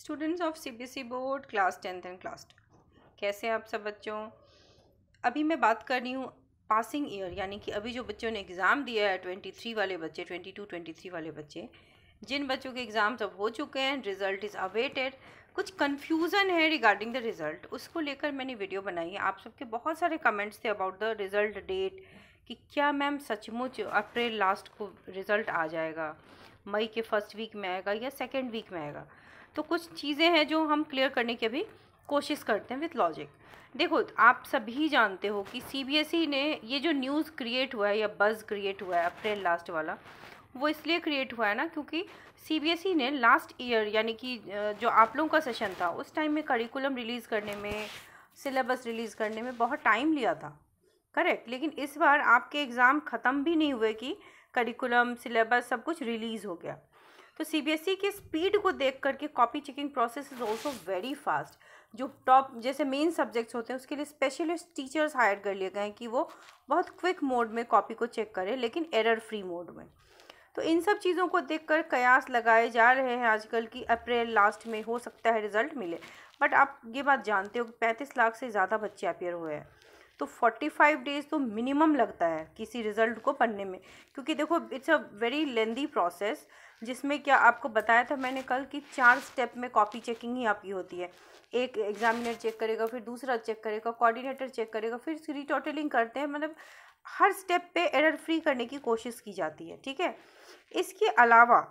students of CBSE board class tenth and class कैसे हैं आप सब बच्चों अभी मैं बात कर रही हूँ पासिंग ईयर यानी कि अभी जो बच्चों ने एग्ज़ाम दिया है ट्वेंटी थ्री वाले बच्चे ट्वेंटी टू ट्वेंटी थ्री वाले बच्चे जिन बच्चों के एग्ज़ाम्स अब हो चुके हैं रिज़ल्ट इज़ अवेटेड कुछ कन्फ्यूज़न है रिगार्डिंग द रिज़ल्ट उसको लेकर मैंने वीडियो बनाई है आप सबके बहुत सारे कमेंट्स थे अबाउट द रिज़ल्ट डेट कि क्या मैम सचमुच अप्रैल लास्ट को रिज़ल्ट आ जाएगा मई के फर्स्ट वीक में आएगा या सेकेंड वीक में आएगा तो कुछ चीज़ें हैं जो हम क्लियर करने की अभी कोशिश करते हैं विथ लॉजिक देखो आप सभी जानते हो कि सीबीएसई e ने ये जो न्यूज़ क्रिएट हुआ है या बज़ क्रिएट हुआ है अप्रैल लास्ट वाला वो इसलिए क्रिएट हुआ है ना क्योंकि सीबीएसई e ने लास्ट ईयर यानी कि जो आप लोगों का सेशन था उस टाइम में करिकुलम रिलीज़ करने में सिलेबस रिलीज़ करने में बहुत टाइम लिया था करेक्ट लेकिन इस बार आपके एग्ज़ाम ख़त्म भी नहीं हुए कि करिकुलम सिलेबस सब कुछ रिलीज़ हो गया तो सीबीएसई e के स्पीड को देख करके copy checking process is also very fast जो टॉप जैसे मेन सब्जेक्ट्स होते हैं उसके लिए स्पेशलिस्ट टीचर्स हायर कर लिए गए हैं कि वो बहुत क्विक मोड में कॉपी को चेक करें लेकिन एरर फ्री मोड में तो इन सब चीज़ों को देखकर कयास लगाए जा रहे हैं आजकल कि अप्रैल लास्ट में हो सकता है रिजल्ट मिले बट आप ये बात जानते हो कि पैंतीस लाख से ज़्यादा बच्चे अपेयर हुए हैं तो फोर्टी फाइव डेज़ तो मिनिमम लगता है किसी रिज़ल्ट को बनने में क्योंकि देखो it's a very lengthy process जिसमें क्या आपको बताया था मैंने कल कि चार स्टेप में कॉपी चेकिंग ही आपकी होती है एक एग्जामिनर चेक करेगा फिर दूसरा चेक करेगा कोऑर्डिनेटर चेक करेगा फिर रिटोटलिंग करते हैं मतलब हर स्टेप पे एरर फ्री करने की कोशिश की जाती है ठीक है इसके अलावा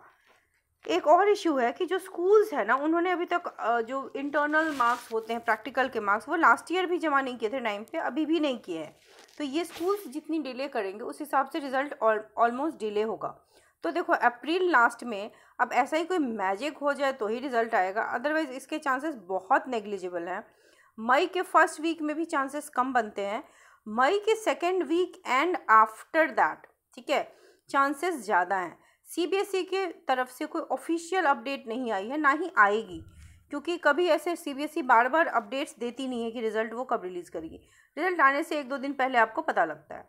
एक और इशू है कि जो स्कूल्स है ना उन्होंने अभी तक जो इंटरनल मार्क्स होते हैं प्रैक्टिकल के मार्क्स वो लास्ट ईयर भी जमा नहीं किए थे टाइम पे अभी भी नहीं किए हैं तो ये स्कूल्स जितनी डिले करेंगे उस हिसाब से रिजल्ट ऑलमोस्ट डिले होगा तो देखो अप्रैल लास्ट में अब ऐसा ही कोई मैजिक हो जाए तो ही रिज़ल्ट आएगा अदरवाइज़ इसके चांसेस बहुत नेग्लिजिबल हैं मई के फर्स्ट वीक में भी चांसेस कम बनते हैं मई के second week and after that ठीक है चांसेस ज़्यादा हैं सीबीएसई e के तरफ से कोई ऑफिशियल अपडेट नहीं आई है ना ही आएगी क्योंकि कभी ऐसे सीबीएसई बार बार अपडेट्स देती नहीं है कि रिजल्ट वो कब रिलीज़ करेगी रिजल्ट आने से एक दो दिन पहले आपको पता लगता है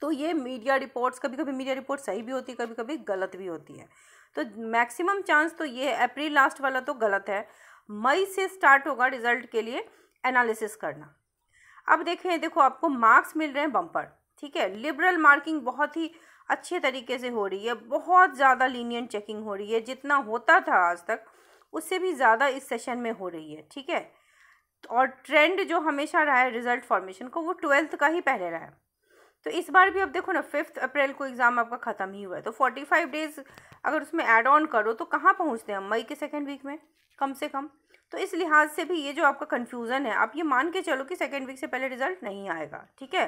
तो ये मीडिया रिपोर्ट्स कभी कभी मीडिया रिपोर्ट सही भी होती है कभी कभी गलत भी होती है तो मैक्सिमम चांस तो ये है अप्रैल लास्ट वाला तो गलत है मई से स्टार्ट होगा रिजल्ट के लिए एनालिसिस करना अब देखें देखो आपको मार्क्स मिल रहे हैं बम्पर ठीक है लिबरल मार्किंग बहुत ही अच्छे तरीके से हो रही है बहुत ज़्यादा लीनियंट चेकिंग हो रही है जितना होता था आज तक उससे भी ज़्यादा इस सेशन में हो रही है ठीक है तो और ट्रेंड जो हमेशा रहा है रिजल्ट फॉर्मेशन को वो ट्वेल्थ का ही पहले रहा है तो इस बार भी अब देखो ना फिफ्थ अप्रैल को एग्ज़ाम आपका ख़त्म ही हुआ है तो फोर्टी फाइव डेज़ अगर उसमें ऐड ऑन करो तो कहाँ पहुँचते हैं मई के सेकेंड वीक में कम से कम तो इस लिहाज से भी ये जो आपका कन्फ्यूज़न है आप ये मान के चलो कि सेकेंड वीक से पहले रिजल्ट नहीं आएगा ठीक है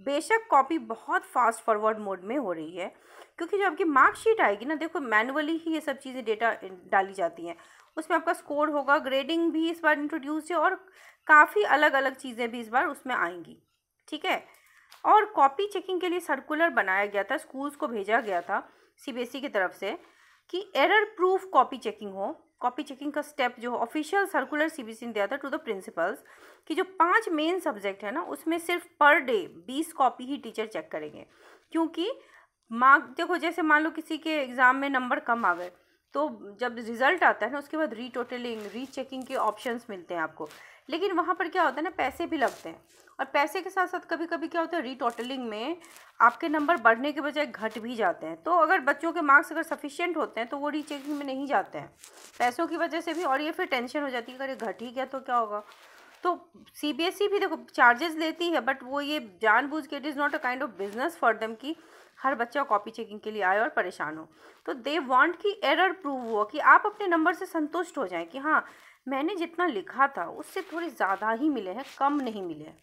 बेशक कॉपी बहुत फास्ट फॉरवर्ड मोड में हो रही है क्योंकि जो आपकी मार्कशीट आएगी ना देखो मैनुअली ही ये सब चीज़ें डेटा डाली जाती हैं उसमें आपका स्कोर होगा ग्रेडिंग भी इस बार इंट्रोड्यूस है और काफ़ी अलग अलग चीज़ें भी इस बार उसमें आएंगी ठीक है और कॉपी चेकिंग के लिए सर्कुलर बनाया गया था स्कूल्स को भेजा गया था सी e की तरफ से कि एरर प्रूफ कॉपी चेकिंग हो कॉपी चेकिंग का स्टेप जो ऑफिशियल सर्कुलर सीबीसी ने दिया था टू द प्रिंसिपल्स कि जो पांच मेन सब्जेक्ट है ना उसमें सिर्फ पर डे बीस कॉपी ही टीचर चेक करेंगे क्योंकि मार्क देखो जैसे मान लो किसी के एग्ज़ाम में नंबर कम आ गए तो जब रिज़ल्ट आता है ना उसके बाद रीटोटलिंग रीचेकिंग के ऑप्शंस मिलते हैं आपको लेकिन वहाँ पर क्या होता है ना पैसे भी लगते हैं और पैसे के साथ साथ कभी कभी क्या होता है रीटोटलिंग में आपके नंबर बढ़ने के बजाय घट भी जाते हैं तो अगर बच्चों के मार्क्स अगर सफिशियंट होते हैं तो वो रीचेकिंग में नहीं जाते हैं पैसों की वजह से भी और ये फिर टेंशन हो जाती है अगर ये घट ही गया तो क्या होगा तो सी बी एस ई भी देखो चार्जेस लेती है बट वो ये जानबूझ के it is not a kind of business for them की हर बच्चा कॉपी चेकिंग के लिए आए और परेशान हो तो दे वांट कि एरर प्रूव हुआ कि आप अपने नंबर से संतुष्ट हो जाएं कि हाँ मैंने जितना लिखा था उससे थोड़े ज़्यादा ही मिले हैं कम नहीं मिले हैं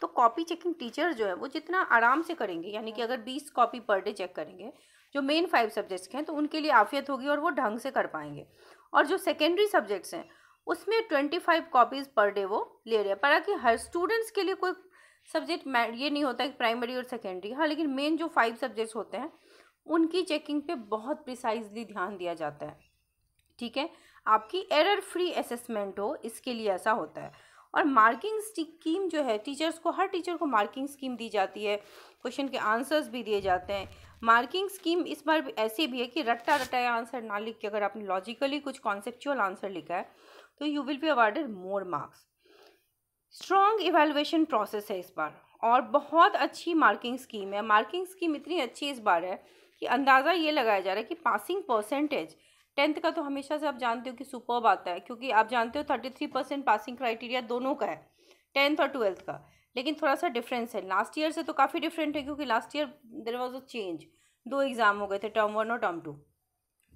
तो कॉपी चेकिंग टीचर जो है वो जितना आराम से करेंगे यानी कि अगर बीस कॉपी पर डे चेक करेंगे जो मेन फाइव सब्जेक्ट्स के हैं तो उनके लिए आफियत होगी और वो ढंग से कर पाएंगे और जो सेकेंडरी सब्जेक्ट्स हैं उसमें twenty five copies per day वो ले रहे हैं हालांकि हर स्टूडेंट्स के लिए कोई सब्जेक्ट ये नहीं होता कि प्राइमरी और सेकेंडरी हाँ लेकिन मेन जो फाइव सब्जेक्ट्स होते हैं उनकी चेकिंग पे बहुत प्रिसाइजली ध्यान दिया जाता है ठीक है आपकी एरर फ्री असेसमेंट हो इसके लिए ऐसा होता है और मार्किंग स्कीम जो है टीचर्स को हर टीचर को मार्किंग स्कीम दी जाती है क्वेश्चन के आंसर्स भी दिए जाते हैं मार्किंग स्कीम इस बार ऐसी भी है कि रट्टा रटाया आंसर ना लिख के अगर आपने लॉजिकली कुछ कॉन्सेप्चुअल आंसर लिखा है तो you will be awarded more marks strong evaluation process है इस बार और बहुत अच्छी मार्किंग स्कीम है मार्किंग स्कीम इतनी अच्छी इस बार है कि अंदाज़ा ये लगाया जा रहा है कि पासिंग परसेंटेज टेंथ का तो हमेशा से आप जानते हो कि सुपर्ब आता है क्योंकि आप जानते हो thirty three percent passing criteria दोनों का है टेंथ और ट्वेल्थ का लेकिन थोड़ा सा डिफरेंस है लास्ट ईयर से तो काफ़ी डिफरेंट है क्योंकि last year there was a change दो एग्ज़ाम हो गए थे टर्म वन और टर्म टू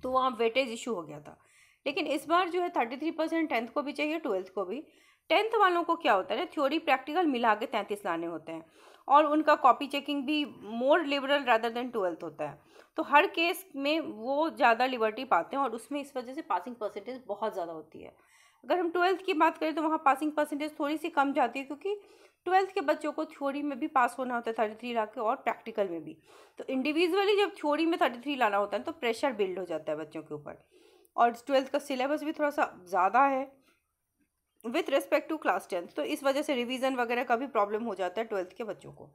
तो वहाँ वेटेज इशू हो गया था लेकिन इस बार जो है थर्टी थ्री परसेंट टेंथ को भी चाहिए ट्वेल्थ को भी टेंथ वालों को क्या होता है ना थ्योरी प्रैक्टिकल मिला के तैंतीस लाने होते हैं और उनका कॉपी चेकिंग भी more liberal rather than twelfth होता है तो हर केस में वो ज़्यादा लिबर्टी पाते हैं और उसमें इस वजह से पासिंग परसेंटेज बहुत ज़्यादा होती है अगर हम ट्वेल्थ की बात करें तो वहाँ पासिंग परसेंटेज थोड़ी सी कम जाती है क्योंकि ट्वेल्थ के बच्चों को थ्योरी में भी पास होना होता है थर्टी थ्री लाख के और प्रैक्टिकल में भी तो इंडिविजुअली जब थ्योरी में थर्टी थ्री लाना होता है तो प्रेशर बिल्ड हो जाता है बच्चों के ऊपर और ट्वेल्थ का सिलेबस भी थोड़ा सा ज़्यादा है with respect to class tenth तो इस वजह से रिविज़न वगैरह का भी प्रॉब्लम हो जाता है ट्वेल्थ के बच्चों को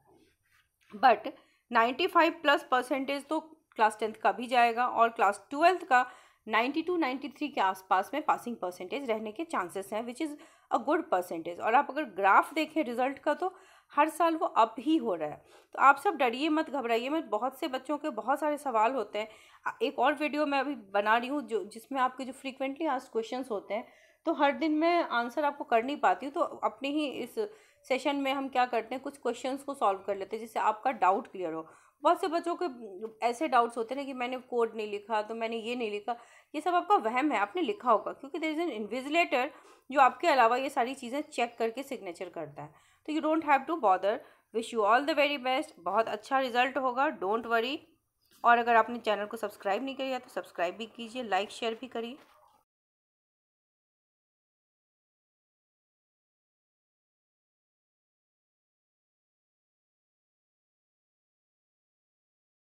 but ninety five plus percentage तो क्लास टेंथ का भी जाएगा और क्लास ट्वेल्थ का नाइन्टी टू नाइन्टी थ्री के आसपास में पासिंग परसेंटेज रहने के चांसेस हैं which is a good percentage और आप अगर ग्राफ देखें रिजल्ट का तो हर साल वो अब ही हो रहा है तो आप सब डरिए मत घबराइए मत बहुत से बच्चों के बहुत सारे सवाल होते हैं एक और वीडियो मैं अभी बना रही हूँ जो जिसमें आपके जो फ्रीक्वेंटली आज क्वेश्चन होते हैं तो हर दिन मैं आंसर आपको कर नहीं पाती हूँ तो अपने ही इस सेशन में हम क्या करते हैं कुछ क्वेश्चंस को सॉल्व कर लेते हैं जिससे आपका डाउट क्लियर हो बहुत से बच्चों के ऐसे डाउट्स होते हैं ना कि मैंने कोड नहीं लिखा तो मैंने ये नहीं लिखा ये सब आपका वहम है आपने लिखा होगा क्योंकि देर इज़ एन इन्विजिलेटर जो आपके अलावा ये सारी चीज़ें चेक करके सिग्नेचर करता है तो you don't have to bother wish you all the very best बहुत अच्छा रिजल्ट होगा डोंट वरी और अगर आपने चैनल को सब्सक्राइब नहीं किया तो सब्सक्राइब भी कीजिए लाइक शेयर भी करिए